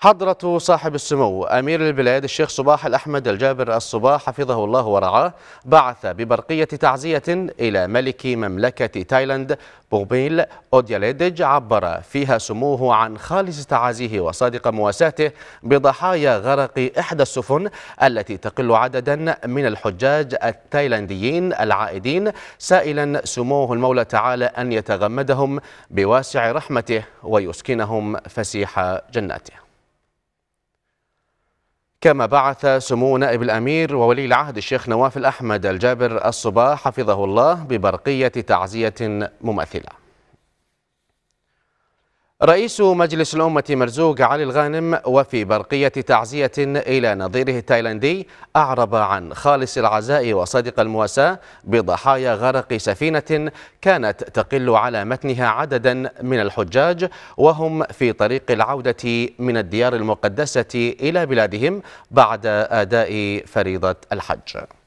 حضرة صاحب السمو أمير البلاد الشيخ صباح الأحمد الجابر الصباح حفظه الله ورعاه بعث ببرقية تعزية إلى ملك مملكة تايلاند بوغميل أودياليدج عبر فيها سموه عن خالص تعازيه وصادق مواساته بضحايا غرق إحدى السفن التي تقل عددا من الحجاج التايلانديين العائدين سائلا سموه المولى تعالى أن يتغمدهم بواسع رحمته ويسكنهم فسيح جناته كما بعث سمو نائب الأمير وولي العهد الشيخ نواف الأحمد الجابر الصباح حفظه الله ببرقية تعزية مماثلة رئيس مجلس الأمة مرزوق علي الغانم وفي برقية تعزية إلى نظيره التايلاندي أعرب عن خالص العزاء وصدق المواساة بضحايا غرق سفينة كانت تقل على متنها عددا من الحجاج وهم في طريق العودة من الديار المقدسة إلى بلادهم بعد أداء فريضة الحج